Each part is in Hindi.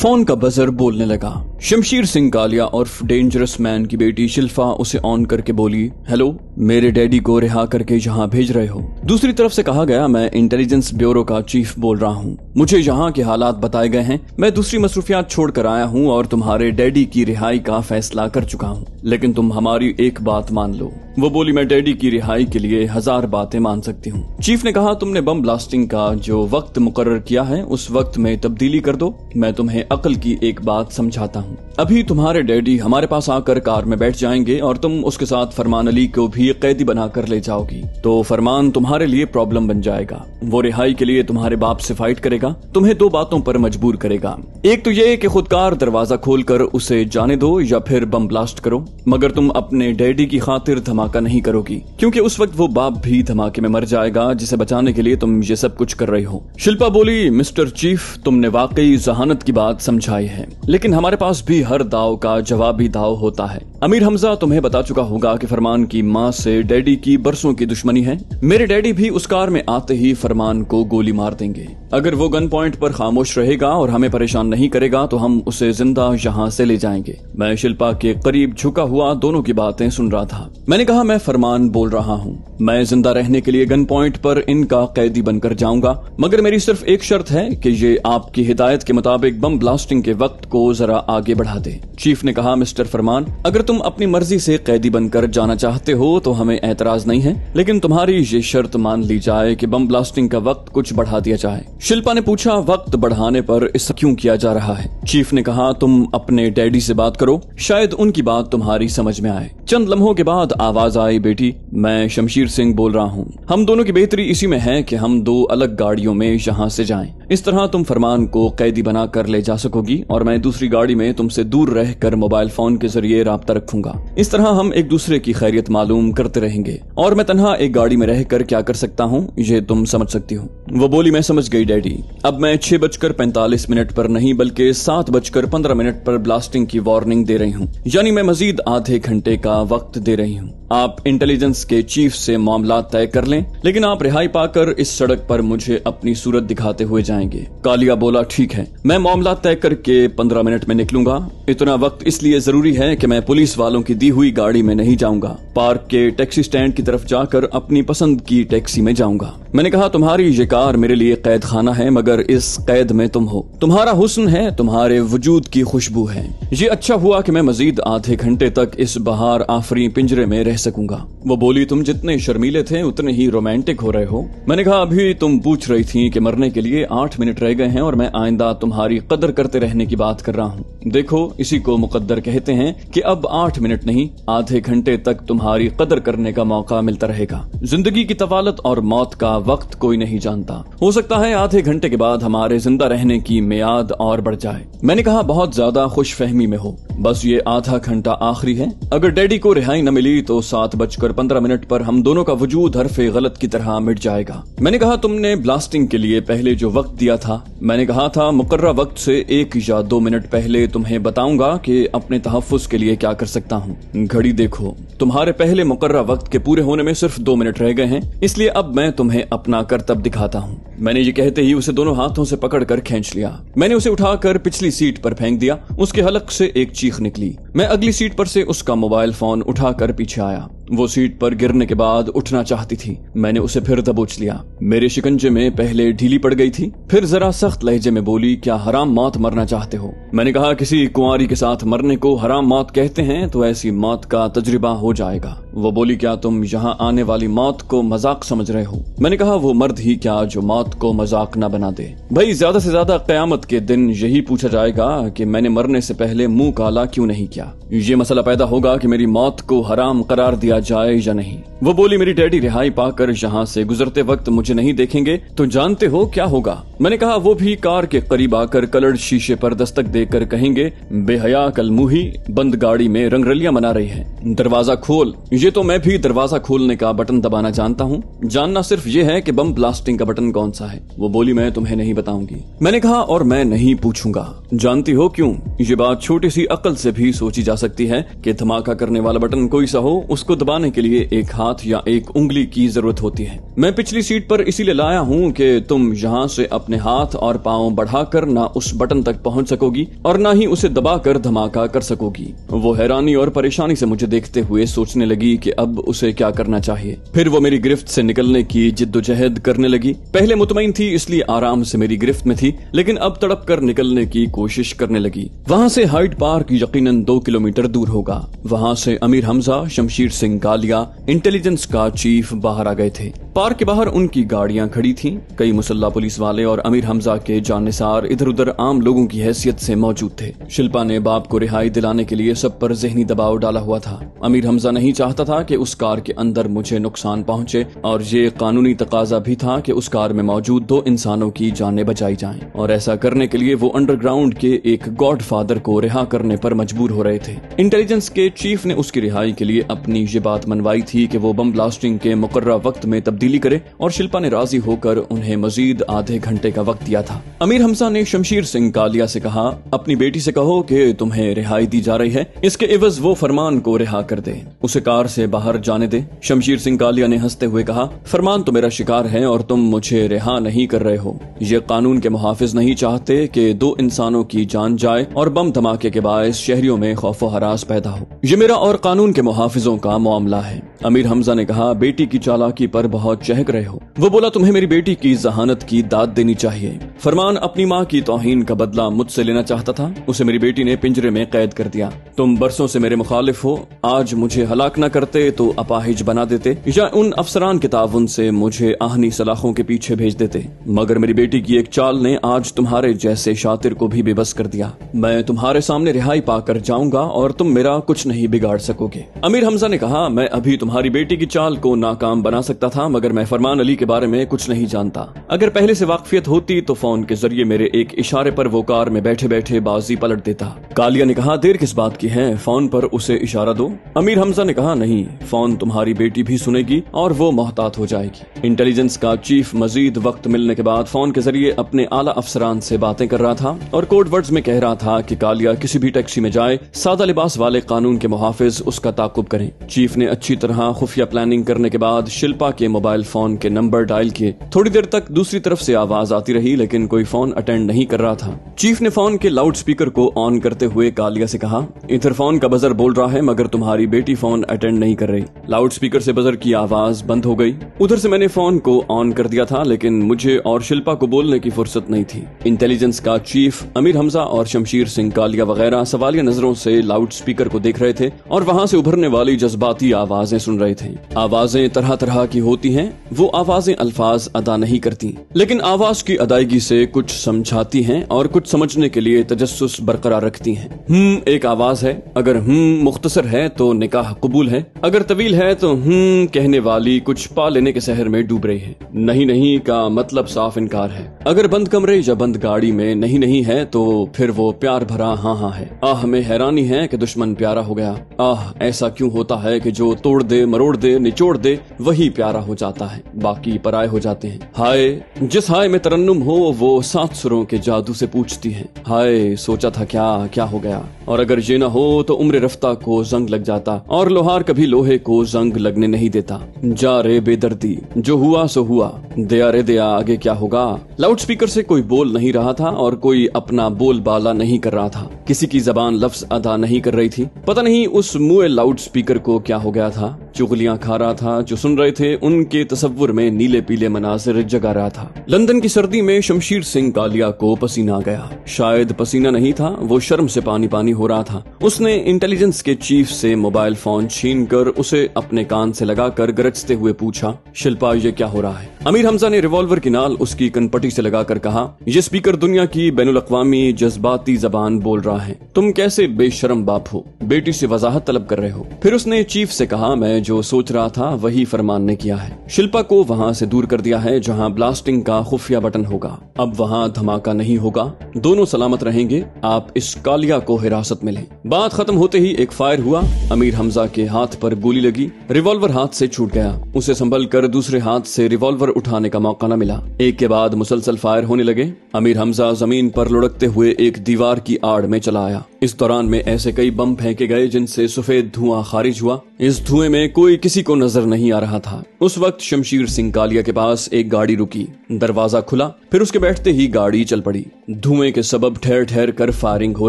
फोन का बजर बोलने लगा शमशीर सिंह कालिया और डेंजरस मैन की बेटी शिल्फा उसे ऑन करके बोली हेलो मेरे डैडी को रिहा करके यहाँ भेज रहे हो दूसरी तरफ से कहा गया मैं इंटेलिजेंस ब्यूरो का चीफ बोल रहा हूँ मुझे यहाँ के हालात बताए गए हैं मैं दूसरी मसरूफियात छोड़कर आया हूँ और तुम्हारे डैडी की रिहाई का फैसला कर चुका हूँ लेकिन तुम हमारी एक बात मान लो वो बोली मैं डैडी की रिहाई के लिए हजार बातें मान सकती हूँ चीफ ने कहा तुमने बम ब्लास्टिंग का जो वक्त मुकर किया है उस वक्त में तब्दीली कर दो मैं तुम्हें अकल की एक बात समझाता हूँ अभी तुम्हारे डैडी हमारे पास आकर कार में बैठ जाएंगे और तुम उसके साथ फरमान अली को भी लिए कैदी बनाकर ले जाओगी तो फरमान तुम्हारे लिए प्रॉब्लम बन जाएगा वो रिहाई के लिए तुम्हारे बाप से फाइट करेगा तुम्हें दो बातों पर मजबूर करेगा एक तो ये कि खुदकार दरवाजा खोलकर उसे जाने दो या फिर बम ब्लास्ट करो मगर तुम अपने डैडी की खातिर धमाका नहीं करोगी क्योंकि उस वक्त वो बाप भी धमाके में मर जाएगा जिसे बचाने के लिए तुम ये सब कुछ कर रही हो शिल्पा बोली मिस्टर चीफ तुमने वाकई जहानत की बात समझाई है लेकिन हमारे पास भी हर दाव का जवाबी दाव होता है अमीर हमजा तुम्हें बता चुका होगा कि फरमान की माँ से डैडी की बरसों की दुश्मनी है मेरे डैडी भी उस कार में आते ही फरमान को गोली मार देंगे अगर वो गन पॉइंट पर खामोश रहेगा और हमें परेशान नहीं करेगा तो हम उसे जिंदा यहाँ से ले जाएंगे मैं शिल्पा के करीब झुका हुआ दोनों की बातें सुन रहा था मैंने कहा मैं फरमान बोल रहा हूँ मैं जिंदा रहने के लिए गन पॉइंट पर इनका कैदी बनकर जाऊंगा मगर मेरी सिर्फ एक शर्त है कि ये आपकी हिदायत के मुताबिक बम ब्लास्टिंग के वक्त को जरा आगे बढ़ा दे चीफ ने कहा मिस्टर फरमान अगर तुम अपनी मर्जी से कैदी बनकर जाना चाहते हो तो हमें एतराज नहीं है लेकिन तुम्हारी ये शर्त मान ली जाए कि बम ब्लास्टिंग का वक्त कुछ बढ़ा दिया जाए शिल्पा ने पूछा वक्त बढ़ाने पर ऐसा क्यों किया जा रहा है चीफ ने कहा तुम अपने डैडी से बात करो शायद उनकी बात तुम्हारी समझ में आए चंद लम्हों के बाद आवाज आई बेटी मैं शमशीर सिंह बोल रहा हूँ हम दोनों की बेहतरी इसी में है कि हम दो अलग गाड़ियों में यहाँ से जाएं। इस तरह तुम फरमान को कैदी बनाकर ले जा सकोगी और मैं दूसरी गाड़ी में तुमसे दूर रहकर मोबाइल फोन के जरिए रहा रखूंगा इस तरह हम एक दूसरे की खैरियत मालूम करते रहेंगे और मैं तनहा एक गाड़ी में रहकर क्या कर सकता हूँ ये तुम समझ सकती हो वो बोली मैं समझ गई डैडी अब मैं छह बजकर पैंतालीस मिनट पर नहीं बल्कि सात बजकर पंद्रह मिनट पर ब्लास्टिंग की वार्निंग दे रही हूँ यानी मैं मजीद आधे घंटे का वक्त दे रही हूँ आप इंटेलिजेंस के चीफ से मामला तय कर लें लेकिन आप रिहाई पाकर इस सड़क पर मुझे अपनी सूरत दिखाते हुए जाए जाएंगे कालिया बोला ठीक है मैं मामला तय करके पंद्रह मिनट में निकलूंगा इतना वक्त इसलिए जरूरी है कि मैं पुलिस वालों की दी हुई गाड़ी में नहीं जाऊंगा पार्क के टैक्सी स्टैंड की तरफ जाकर अपनी पसंद की टैक्सी में जाऊंगा मैंने कहा तुम्हारी ये कार मेरे लिए कैद खाना है मगर इस कैद में तुम हो तुम्हारा हुस्न है तुम्हारे वजूद की खुशबू है ये अच्छा हुआ कि मैं मजीद आधे घंटे तक इस बहार आफरी पिंजरे में रह सकूंगा वो बोली तुम जितने शर्मीले थे उतने ही रोमांटिक हो रहे हो मैंने कहा अभी तुम पूछ रही थी कि मरने के लिए आठ आठ मिनट रह गए हैं और मैं आइंदा तुम्हारी कदर करते रहने की बात कर रहा हूँ देखो इसी को मुकद्दर कहते हैं कि अब आठ मिनट नहीं आधे घंटे तक तुम्हारी कदर करने का मौका मिलता रहेगा जिंदगी की तवालत और मौत का वक्त कोई नहीं जानता हो सकता है आधे घंटे के बाद हमारे जिंदा रहने की मियाद और बढ़ जाए मैंने कहा बहुत ज्यादा खुश फहमी में हो बस ये आधा घंटा आखिरी है अगर डैडी को रिहाई न मिली तो सात बजकर पंद्रह मिनट पर हम दोनों का वजूद हरफे गलत की तरह मिट जाएगा मैंने कहा तुमने ब्लास्टिंग के लिए पहले जो वक्त दिया था मैंने कहा था मुकर्रा वक्त से एक या दो मिनट पहले तो तुम्हें बताऊंगा कि अपने तहफ़ के लिए क्या कर सकता हूँ घड़ी देखो तुम्हारे पहले मुकर वक्त के पूरे होने में सिर्फ दो मिनट रह गए हैं इसलिए अब मैं तुम्हें अपना करतब दिखाता हूँ मैंने ये कहते ही उसे दोनों हाथों से पकड़कर खींच लिया मैंने उसे उठाकर पिछली सीट पर फेंक दिया उसके हलक से एक चीख निकली मैं अगली सीट पर से उसका मोबाइल फोन उठाकर पीछे आया वो सीट पर गिरने के बाद उठना चाहती थी मैंने उसे फिर दबोच लिया मेरे शिकंजे में पहले ढीली पड़ गई थी फिर जरा सख्त लहजे में बोली क्या हराम मौत मरना चाहते हो मैंने कहा किसी कुंवारी के साथ मरने को हराम मौत कहते हैं तो ऐसी मौत का तजुर्बा हो जाएगा वो बोली क्या तुम यहाँ आने वाली मौत को मजाक समझ रहे हो मैंने कहा वो मर्द ही क्या जो मौत को मजाक ना बना दे भाई ज्यादा से ज्यादा क्यामत के दिन यही पूछा जाएगा कि मैंने मरने से पहले मुंह काला क्यों नहीं किया ये मसला पैदा होगा कि मेरी मौत को हराम करार दिया जाए या नहीं वो बोली मेरी डैडी रिहाई पाकर यहाँ से गुजरते वक्त मुझे नहीं देखेंगे तो जानते हो क्या होगा मैंने कहा वो भी कार के करीब आकर कलर्ड शीशे पर दस्तक देकर कहेंगे बेहया कलमुही बंद गाड़ी में रंगरलिया मना रही है दरवाजा खोल ये ये तो मैं भी दरवाजा खोलने का बटन दबाना जानता हूँ जानना सिर्फ ये है कि बम ब्लास्टिंग का बटन कौन सा है वो बोली मैं तुम्हें नहीं बताऊंगी मैंने कहा और मैं नहीं पूछूंगा जानती हो क्यों ये बात छोटी सी अकल से भी सोची जा सकती है कि धमाका करने वाला बटन कोई सा हो उसको दबाने के लिए एक हाथ या एक उंगली की जरूरत होती है मैं पिछली सीट पर इसीलिए लाया हूँ कि तुम यहाँ से अपने हाथ और पाँव बढ़ाकर ना उस बटन तक पहुँच सकोगी और ना ही उसे दबाकर धमाका कर सकोगी वो हैरानी और परेशानी से मुझे देखते हुए सोचने लगी कि अब उसे क्या करना चाहिए फिर वो मेरी गिरफ्त से निकलने की जिद्दोजहद करने लगी पहले मुतमिन थी इसलिए आराम से मेरी गिरफ्त में थी लेकिन अब तड़प कर निकलने की कोशिश करने लगी वहाँ से हाइट पार्क यकीनन दो किलोमीटर दूर होगा वहाँ से अमीर हमजा शमशीर सिंह कालिया इंटेलिजेंस का चीफ बाहर आ गए थे पार्क के बाहर उनकी गाड़ियां खड़ी थीं कई मुसल्ला पुलिस वाले और अमीर हमजा के जानसार इधर उधर आम लोगों की हैसियत से मौजूद थे शिल्पा ने बाप को रिहाई दिलाने के लिए सब पर जहनी दबाव डाला हुआ था अमीर हमजा नहीं चाहता था कि उस कार के अंदर मुझे नुकसान पहुंचे और ये कानूनी तकाजा भी था कि उस कार में मौजूद दो इंसानों की जानें बचाई जाए और ऐसा करने के लिए वो अंडरग्राउंड के एक गॉड फादर को रिहा करने पर मजबूर हो रहे थे इंटेलिजेंस के चीफ ने उसकी रिहाई के लिए अपनी ये बात मनवाई थी कि वो बम ब्लास्टिंग के मुकर्रा वक्त में तब्दील तब्दीली करे और शिल्पा ने राजी होकर उन्हें मजीद आधे घंटे का वक्त दिया था अमीर हमसा ने शमशीर सिंह कालिया से कहा अपनी बेटी से कहो कि तुम्हें रिहाई दी जा रही है इसके एवज वो फरमान को रिहा कर दे उसे कार से बाहर जाने दे शमशीर सिंह कालिया ने हंसते हुए कहा फरमान तो मेरा शिकार है और तुम मुझे रिहा नहीं कर रहे हो ये कानून के मुहाफिज नहीं चाहते कि दो इंसानों की जान जाए और बम धमाके के बायस शहरियों में खौफो हरास पैदा हो ये मेरा और कानून के मुहाफिजों का मामला है अमीर हमजा ने कहा बेटी की चालाकी पर बहुत बहुत चहक रहे हो वो बोला तुम्हें मेरी बेटी की जहानत की दाद देनी चाहिए फरमान अपनी माँ की तोहिन का बदला मुझसे लेना चाहता था उसे मेरी बेटी ने पिंजरे में कैद कर दिया तुम बरसों से मेरे मुखालिफ हो आज मुझे हलाक न करते तो अपाहिज बना देते या उन अफसरान के ताउन से मुझे आहनी सलाखों के पीछे भेज देते मगर मेरी बेटी की एक चाल ने आज तुम्हारे जैसे शातिर को भी बेबस कर दिया मैं तुम्हारे सामने रिहाई पाकर जाऊंगा और तुम मेरा कुछ नहीं बिगाड़ सकोगे अमीर हमजा ने कहा मैं अभी तुम्हारी बेटी की चाल को नाकाम बना सकता था मगर मैं फरमान अली के बारे में कुछ नहीं जानता अगर पहले से वाकफियत होती तो फोन के जरिए मेरे एक इशारे पर वो कार में बैठे बैठे बाजी पलट देता कालिया ने कहा देर किस बात की है फोन पर उसे इशारा दो अमीर हमजा ने कहा नहीं फोन तुम्हारी बेटी भी सुनेगी और वो मोहतात हो जाएगी इंटेलिजेंस का चीफ मजीद वक्त मिलने के बाद फोन के जरिए अपने आला अफसरान से बातें कर रहा था और कोर्ट वर्ड में कह रहा था की कालिया किसी भी टैक्सी में जाए सादा लिबास वाले कानून के मुहाफिज उसका ताकुब करें चीफ ने अच्छी तरह खुफिया प्लानिंग करने के बाद शिल्पा के मोबाइल मोबाइल फोन के नंबर डायल किए थोड़ी देर तक दूसरी तरफ से आवाज आती रही लेकिन कोई फोन अटेंड नहीं कर रहा था चीफ ने फोन के लाउड स्पीकर को ऑन करते हुए कालिया से कहा इधर फोन का बजर बोल रहा है मगर तुम्हारी बेटी फोन अटेंड नहीं कर रही लाउड स्पीकर से बजर की आवाज बंद हो गई उधर से मैंने फोन को ऑन कर दिया था लेकिन मुझे और शिल्पा को बोलने की फुर्सत नहीं थी इंटेलिजेंस का चीफ अमीर हमजा और शमशीर सिंह कालिया वगैरह सवालिया नजरों से लाउड स्पीकर को देख रहे थे और वहाँ से उभरने वाली जज्बाती आवाजें सुन रहे थे आवाजें तरह तरह की होती हैं हैं वो आवाजें अल्फाज अदा नहीं करती लेकिन आवाज की अदायगी से कुछ समझाती हैं और कुछ समझने के लिए तजस्स बरकरार रखती हैं हम एक आवाज है अगर हम मुख्तसर है तो निकाह कबूल है अगर तवील है तो हम कहने वाली कुछ पा लेने के शहर में डूब रही है नहीं नहीं का मतलब साफ इनकार है अगर बंद कमरे या बंद गाड़ी में नहीं नहीं है तो फिर वो प्यार भरा हाँ हाँ है आह हमें हैरानी है कि दुश्मन प्यारा हो गया आह ऐसा क्यों होता है कि जो तोड़ दे मरोड़ दे निचोड़ दे वही प्यारा हो जाता जाता है बाकी पराय हो जाते हैं हाय जिस हाय में तरन्नुम हो वो सात सुरों के जादू से पूछती है हाय सोचा था क्या क्या हो गया और अगर ये ना हो तो उम्र रफ्ता को जंग लग जाता और लोहार कभी लोहे को जंग लगने नहीं देता जा रे बेदर्दी जो हुआ सो हुआ दया रे दया आगे क्या होगा लाउड स्पीकर से कोई बोल नहीं रहा था और कोई अपना बोल बाला नहीं कर रहा था किसी की जबान लफ्ज अदा नहीं कर रही थी पता नहीं उस मुए लाउड स्पीकर को क्या हो गया था चुगलियां खा रहा था जो सुन रहे थे उनके तस्वुर में नीले पीले मनाजिर जगा रहा था लंदन की सर्दी में शमशीर सिंह कालिया को पसीना आ गया शायद पसीना नहीं था वो शर्म से पानी पानी हो रहा था उसने इंटेलिजेंस के चीफ से मोबाइल फोन छीन कर उसे अपने कान से लगाकर गरजते हुए पूछा शिल्पा ये क्या हो रहा है अमीर हमजा ने रिवॉल्वर की नाल उसकी कनपटी से लगाकर कहा यह स्पीकर दुनिया की बैन अवी जज्बाती जबान बोल रहा है तुम कैसे बेशरम बाप हो बेटी से वजाहत तलब कर रहे हो फिर उसने चीफ से कहा मैं जो सोच रहा था वही फरमान ने किया है शिल्पा को वहाँ से दूर कर दिया है जहाँ ब्लास्टिंग का खुफिया बटन होगा अब वहाँ धमाका नहीं होगा दोनों सलामत रहेंगे आप इस कालिया को हिरासत में ले बात खत्म होते ही एक फायर हुआ अमीर हमजा के हाथ पर गोली लगी रिवॉल्वर हाथ से छूट गया उसे संभल कर दूसरे हाथ से रिवॉल्वर उठाने का मौका न मिला एक के बाद मुसलसल फायर होने लगे अमीर हमजा जमीन पर लुढ़कते हुए एक दीवार की आड़ में चला आया इस दौरान में ऐसे कई बम फेंके गए जिनसे सफेद धुआं खारिज हुआ इस धुएं में कोई किसी को नजर नहीं आ रहा था उस वक्त शमशीर सिंह कालिया के पास एक गाड़ी रुकी दरवाजा खुला फिर उसके बैठते ही गाड़ी चल पड़ी धुएं के सबब ठहर ठहर कर फायरिंग हो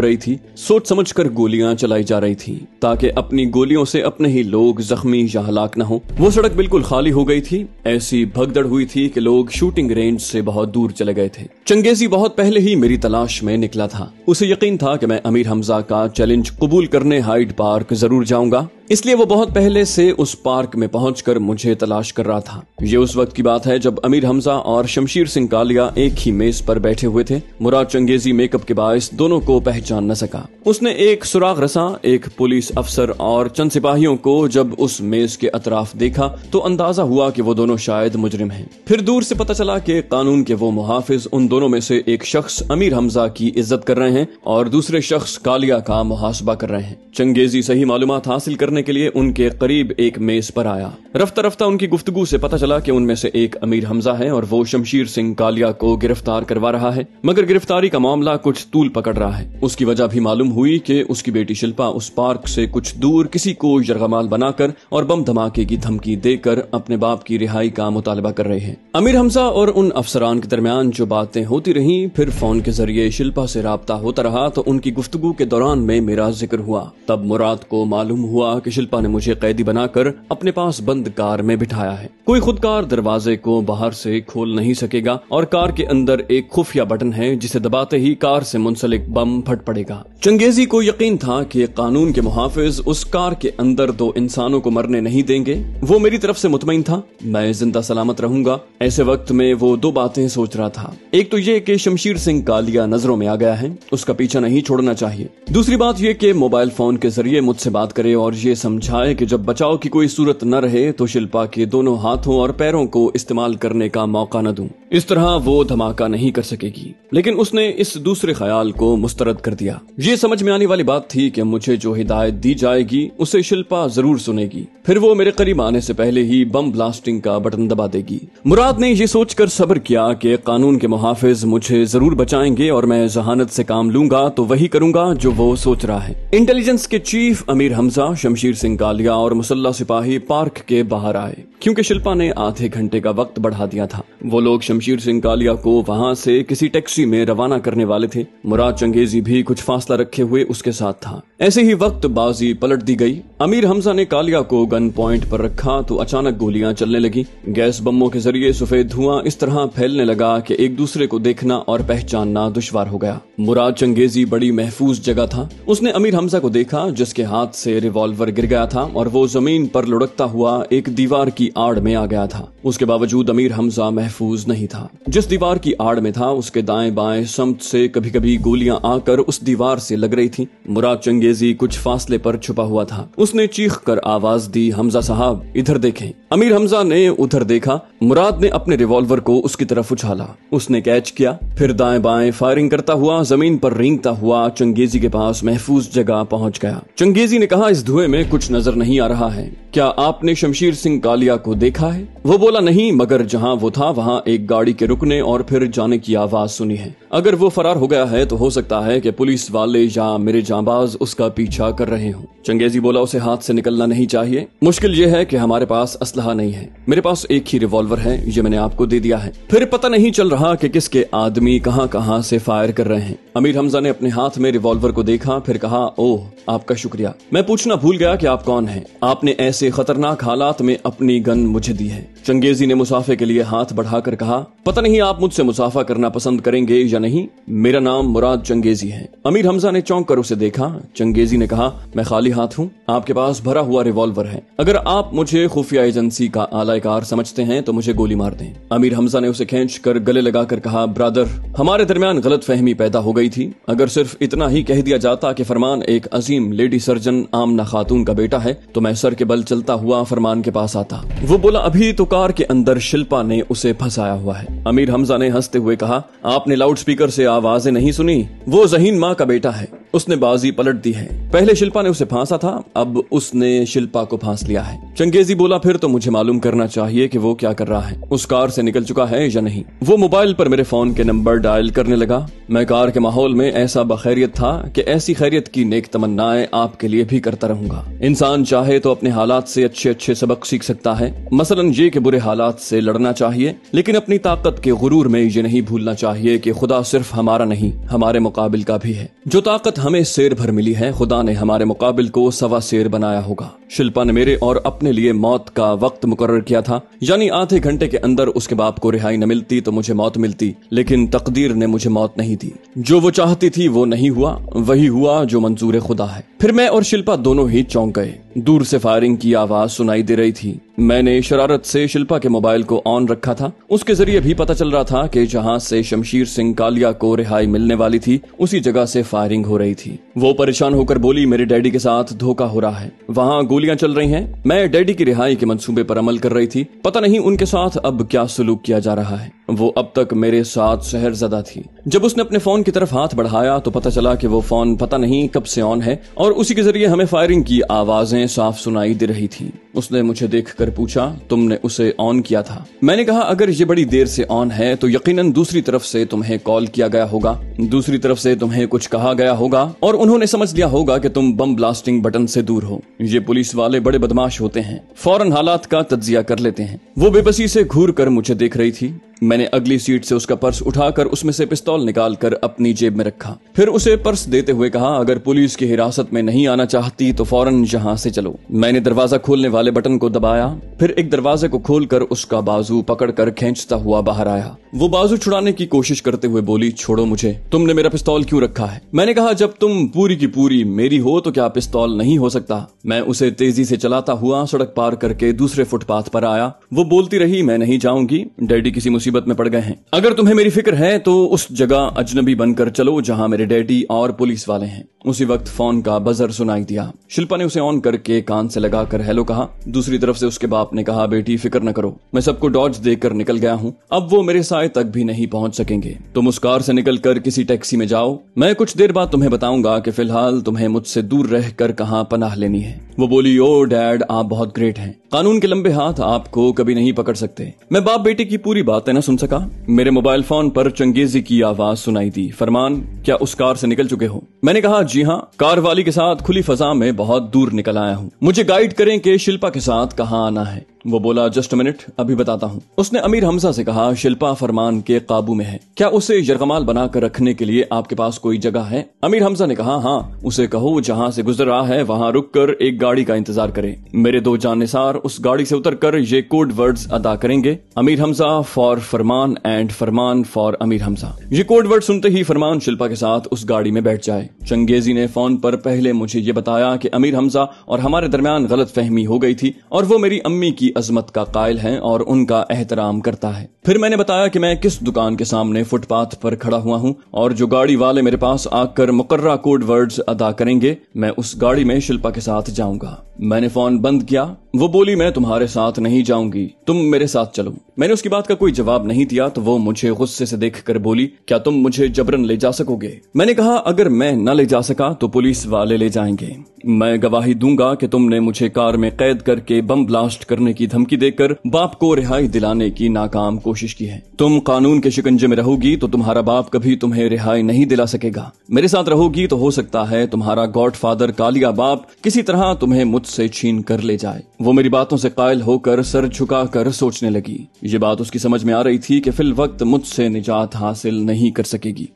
रही थी सोच समझ कर गोलियां चलाई जा रही थी ताकि अपनी गोलियों से अपने ही लोग जख्मी या हलाक न हो वो सड़क बिल्कुल खाली हो गई थी ऐसी भगदड़ हुई थी कि लोग शूटिंग रेंज से बहुत दूर चले गए थे चंगेजी बहुत पहले ही मेरी तलाश में निकला था उसे यकीन था कि मैं अमीर हमजा का चैलेंज कबूल करने हाइड पार्क जरूर जाऊंगा इसलिए वो बहुत पहले से उस पार्क में पहुंचकर मुझे तलाश कर रहा था ये उस वक्त की बात है जब अमीर हमजा और शमशीर सिंह कालिया एक ही मेज पर बैठे हुए थे मुराद चंगेजी मेकअप के बायस दोनों को पहचान न सका उसने एक सुराग रसा एक पुलिस अफसर और चंद सिपाहियों को जब उस मेज के अतराफ देखा तो अंदाजा हुआ की वो दोनों शायद मुजरिम है फिर दूर से पता चला के कानून के वो मुहाफिज उन दोनों में से एक शख्स अमीर हमजा की इज्जत कर रहे हैं और दूसरे शख्स कालिया का मुहासबा कर रहे हैं चंगेजी सही मालूम हासिल करने करने के लिए उनके करीब एक मेज पर आया रफ्ता रफ्ता उनकी गुफ्तगु से पता चला कि उनमें से एक अमीर हमजा है और वो शमशीर सिंह कालिया को गिरफ्तार करवा रहा है मगर गिरफ्तारी का मामला कुछ तूल पकड़ रहा है उसकी वजह भी मालूम हुई कि उसकी बेटी शिल्पा उस पार्क से कुछ दूर किसी को यरगमाल बनाकर और बम धमाके की धमकी देकर अपने बाप की रिहाई का मुतालबा कर रहे हैं अमीर हमजा और उन अफसरान के दरमियान जो बातें होती रही फिर फोन के जरिए शिल्पा से रहा होता रहा तो उनकी गुफ्तगु के दौरान में मेरा जिक्र हुआ तब मुराद को मालूम हुआ कि कि शिल्पा ने मुझे कैदी बनाकर अपने पास बंद कार में बिठाया है कोई खुद कार दरवाजे को बाहर से खोल नहीं सकेगा और कार के अंदर एक खुफिया बटन है जिसे दबाते ही कार से मुंसलिक बम फट पड़ेगा चंगेजी को यकीन था कि कानून के मुहाफिज उस कार के अंदर दो इंसानों को मरने नहीं देंगे वो मेरी तरफ से मुतमिन था मैं जिंदा सलामत रहूंगा ऐसे वक्त में वो दो बातें सोच रहा था एक तो ये कि शमशीर सिंह कालिया नजरों में आ गया है उसका पीछा नहीं छोड़ना चाहिए दूसरी बात ये कि मोबाइल फोन के जरिए मुझसे बात करे और ये समझाए कि जब बचाव की कोई सूरत न रहे तो शिल्पा के दोनों हाथों और पैरों को इस्तेमाल करने का मौका न दूं इस तरह वो धमाका नहीं कर सकेगी लेकिन उसने इस दूसरे ख्याल को मुस्तरद कर दिया ये समझ में आने वाली बात थी कि मुझे जो हिदायत दी जाएगी उसे शिल्पा जरूर सुनेगी फिर वो मेरे करीब आने से पहले ही बम ब्लास्टिंग का बटन दबा देगी मुराद ने ये सोचकर सब्र किया कि कानून के मुहाफिज मुझे जरूर बचाएंगे और मैं जहानत से काम लूंगा तो वही करूंगा जो वो सोच रहा है इंटेलिजेंस के चीफ अमीर हमजा शमशीर सिंह कालिया और मुसल्ला सिपाही पार्क के बाहर आए क्योंकि शिल्पा ने आधे घंटे का वक्त बढ़ा दिया था वो लोग शमशीर सिंह कालिया को वहाँ से किसी टैक्सी में रवाना करने वाले थे मुराद चंगेजी भी कुछ फासला रखे हुए उसके साथ था ऐसे ही वक्त बाजी पलट दी गई अमीर हमजा ने कालिया को गन पॉइंट पर रखा तो अचानक गोलियां चलने लगी गैस बमों के जरिए सफेद धुआं इस तरह फैलने लगा कि एक दूसरे को देखना और पहचानना दुश्वार हो गया मुराद चंगेजी बड़ी महफूज जगह था उसने अमीर हमजा को देखा जिसके हाथ से रिवॉल्वर गिर गया था और वो जमीन पर लुढ़कता हुआ एक दीवार की आड़ में आ गया था उसके बावजूद अमीर हमजा महफूज नहीं था जिस दीवार की आड़ में था उसके दाए बाएं समत से कभी कभी गोलियां आकर उस दीवार से लग रही थी मुराद चंगेजी येजी कुछ फासले पर छुपा हुआ था उसने चीख कर आवाज दी हमजा साहब इधर देखें अमीर हमजा ने उधर देखा मुराद ने अपने रिवॉल्वर को उसकी तरफ उछाला उसने कैच किया फिर दाएं बाएं फायरिंग करता हुआ जमीन पर रेंगता हुआ चंगेजी के पास महफूज जगह पहुंच गया चंगेजी ने कहा इस धुएं में कुछ नजर नहीं आ रहा है क्या आपने शमशीर सिंह कालिया को देखा है वो बोला नहीं मगर जहाँ वो था वहाँ एक गाड़ी के रुकने और फिर जाने की आवाज सुनी है अगर वो फरार हो गया है तो हो सकता है कि पुलिस वाले या मेरे जांबाज उसका पीछा कर रहे हों चंगेजी बोला उसे हाथ से निकलना नहीं चाहिए मुश्किल ये है कि हमारे पास असलहा नहीं है मेरे पास एक ही रिवॉल्वर है ये मैंने आपको दे दिया है फिर पता नहीं चल रहा कि किसके आदमी कहाँ कहाँ से फायर कर रहे हैं अमीर हमजा ने अपने हाथ में रिवॉल्वर को देखा फिर कहा ओह आपका शुक्रिया मैं पूछना भूल गया की आप कौन है आपने ऐसे खतरनाक हालात में अपनी गन मुझे दी है चंगेजी ने मुसाफे के लिए हाथ बढ़ाकर कहा पता नहीं आप मुझसे मुसाफा करना पसंद करेंगे या नहीं मेरा नाम मुराद चंगेजी है अमीर हमजा ने चौंक कर उसे देखा चंगेजी ने कहा मैं खाली हाथ हूँ आपके पास भरा हुआ रिवॉल्वर है अगर आप मुझे खुफिया एजेंसी का आलायकार समझते हैं तो मुझे गोली मार दें अमीर हमजा ने उसे खेच कर गले लगाकर कहा ब्रादर हमारे दरमियान गलत फहमी पैदा हो गई थी अगर सिर्फ इतना ही कह दिया जाता की फरमान एक अजीम लेडी सर्जन आमना खातून का बेटा है तो मैं सर के बल चलता हुआ फरमान के पास आता वो बोला अभी तो कार के अंदर शिल्पा ने उसे फंसाया हुआ है अमीर हमजा ने हंसते हुए कहा आपने लाउडस्पीकर से आवाजें नहीं सुनी वो जहीन माँ का बेटा है उसने बाजी पलट दी है पहले शिल्पा ने उसे फांसा था अब उसने शिल्पा को फांस लिया है चंगेजी बोला फिर तो मुझे मालूम करना चाहिए कि वो क्या कर रहा है उस कार से निकल चुका है या नहीं वो मोबाइल पर मेरे फोन के नंबर डायल करने लगा मैं कार के माहौल में ऐसा बखैरियत था कि ऐसी खैरियत की नेक तमन्नाएं आपके लिए भी करता रहूंगा इंसान चाहे तो अपने हालात से अच्छे अच्छे सबक सीख सकता है मसलन ये कि बुरे हालात से लड़ना चाहिए लेकिन अपनी ताकत के गुरूर में ये नहीं भूलना चाहिए कि खुदा सिर्फ हमारा नहीं हमारे मुकाबिल का भी है जो ताकत हमें शेर भर मिली है खुदा ने हमारे मुकाबिल को सवा शेर बनाया होगा शिल्पा ने मेरे और अपने लिए मौत का वक्त मुकर किया था यानी आधे घंटे के अंदर उसके बाप को रिहाई न मिलती तो मुझे मौत मिलती लेकिन तकदीर ने मुझे मौत नहीं दी जो वो चाहती थी वो नहीं हुआ वही हुआ जो मंजूर खुदा है फिर मैं और शिल्पा दोनों ही चौंक गए दूर से फायरिंग की आवाज सुनाई दे रही थी मैंने शरारत से शिल्पा के मोबाइल को ऑन रखा था उसके जरिए भी पता चल रहा था कि जहां से शमशीर सिंह कालिया को रिहाई मिलने वाली थी उसी जगह से फायरिंग हो रही थी वो परेशान होकर बोली मेरे डैडी के साथ धोखा हो रहा है वहाँ गोलियां चल रही हैं मैं डैडी की रिहाई के मनसूबे पर अमल कर रही थी पता नहीं उनके साथ अब क्या सलूक किया जा रहा है वो अब तक मेरे साथ शहर ज्यादा थी जब उसने अपने फोन की तरफ हाथ बढ़ाया तो पता चला की वो फोन पता नहीं कब से ऑन है और उसी के जरिए हमें फायरिंग की आवाजें आवाजें साफ सुनाई दे रही थी उसने मुझे देखकर पूछा तुमने उसे ऑन किया था मैंने कहा अगर ये बड़ी देर से ऑन है तो यकीनन दूसरी तरफ से तुम्हें कॉल किया गया होगा दूसरी तरफ से तुम्हें कुछ कहा गया होगा और उन्होंने समझ लिया होगा कि तुम बम ब्लास्टिंग बटन से दूर हो ये पुलिस वाले बड़े बदमाश होते हैं फौरन हालात का तजिया कर लेते हैं वो बेबसी से घूर कर मुझे देख रही थी मैंने अगली सीट से उसका पर्स उठाकर उसमें से पिस्तौल निकालकर अपनी जेब में रखा फिर उसे पर्स देते हुए कहा अगर पुलिस की हिरासत में नहीं आना चाहती तो फौरन यहाँ से चलो मैंने दरवाजा खोलने वाले बटन को दबाया फिर एक दरवाजे को खोलकर उसका बाजू पकड़कर खींचता हुआ बाहर आया वो बाजू छुड़ाने की कोशिश करते हुए बोली छोड़ो मुझे तुमने मेरा पिस्तौल क्यूँ रखा है मैंने कहा जब तुम पूरी की पूरी मेरी हो तो क्या पिस्तौल नहीं हो सकता मैं उसे तेजी से चलाता हुआ सड़क पार करके दूसरे फुटपाथ पर आया वो बोलती रही मैं नहीं जाऊंगी डैडी किसी मुसीबत मुसीबत में पड़ गए हैं अगर तुम्हें मेरी फिक्र है तो उस जगह अजनबी बनकर चलो जहां मेरे डैडी और पुलिस वाले हैं उसी वक्त फोन का बजर सुनाई दिया शिल्पा ने उसे ऑन करके कान से लगाकर हेलो कहा दूसरी तरफ से उसके बाप ने कहा बेटी फिक्र न करो मैं सबको डॉज देकर निकल गया हूँ अब वो मेरे साय तक भी नहीं पहुँच सकेंगे तुम उस कार से निकल कर किसी टैक्सी में जाओ मैं कुछ देर बाद तुम्हें बताऊंगा की फिलहाल तुम्हें मुझसे दूर रह कर कहाँ पनाह लेनी है वो बोली ओ डैड आप बहुत ग्रेट है कानून के लंबे हाथ आपको कभी नहीं पकड़ सकते मैं बाप बेटे की पूरी बातें न ना सुन सका मेरे मोबाइल फोन पर चंगेजी की आवाज सुनाई दी फरमान क्या उस कार से निकल चुके हो मैंने कहा जी हाँ कार वाली के साथ खुली फजा में बहुत दूर निकल आया हूँ मुझे गाइड करें कि शिल्पा के साथ कहाँ आना है वो बोला जस्ट मिनट अभी बताता हूँ उसने अमीर हमजा से कहा शिल्पा फरमान के काबू में है क्या उसे यरगमाल बनाकर रखने के लिए आपके पास कोई जगह है अमीर हमजा ने कहा हाँ उसे कहो जहाँ से गुजर रहा है वहाँ रुक कर एक गाड़ी का इंतजार करे मेरे दो जानसार उस गाड़ी से उतर कर ये कोड वर्ड्स अदा करेंगे Amir Hamza for Farman and Farman for Amir Hamza ये कोड वर्ड सुनते ही फरमान शिल्पा के साथ उस गाड़ी में बैठ जाए चंगेजी ने फोन पर पहले मुझे ये बताया की अमीर हमजा और हमारे दरमियान गलत फहमी हो गई थी और वो मेरी अम्मी की की अजमत का कायल है और उनका एहतराम करता है फिर मैंने बताया कि मैं किस दुकान के सामने फुटपाथ पर खड़ा हुआ हूँ और जो गाड़ी वाले मेरे पास आकर मुकर्रा कोड वर्ड्स अदा करेंगे मैं उस गाड़ी में शिल्पा के साथ जाऊंगा मैंने फोन बंद किया वो बोली मैं तुम्हारे साथ नहीं जाऊंगी तुम मेरे साथ चलो मैंने उसकी बात का कोई जवाब नहीं दिया तो वो मुझे गुस्से से देख कर बोली क्या तुम मुझे जबरन ले जा सकोगे मैंने कहा अगर मैं न ले जा सका तो पुलिस वाले ले जाएंगे मैं गवाही दूंगा कि तुमने मुझे कार में कैद करके बम ब्लास्ट करने की की धमकी देकर बाप को रिहाई दिलाने की नाकाम कोशिश की है तुम कानून के शिकंजे में रहोगी तो तुम्हारा बाप कभी तुम्हें रिहाई नहीं दिला सकेगा मेरे साथ रहोगी तो हो सकता है तुम्हारा गॉड फादर कालिया बाप किसी तरह तुम्हें मुझसे छीन कर ले जाए वो मेरी बातों से कायल होकर सर झुका कर सोचने लगी ये बात उसकी समझ में आ रही थी कि फिल वक्त मुझसे निजात हासिल नहीं कर सकेगी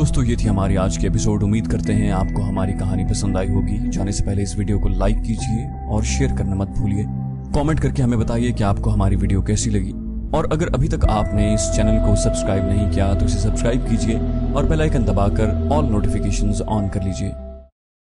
दोस्तों ये थी हमारी आज के एपिसोड उम्मीद करते हैं आपको हमारी कहानी पसंद आई होगी जाने से पहले इस वीडियो को लाइक कीजिए और शेयर करना मत भूलिए कमेंट करके हमें बताइए कि आपको हमारी वीडियो कैसी लगी और अगर अभी तक आपने इस चैनल को सब्सक्राइब नहीं किया तो इसे सब्सक्राइब कीजिए और बेलाइकन दबाकर ऑल नोटिफिकेशन ऑन कर लीजिए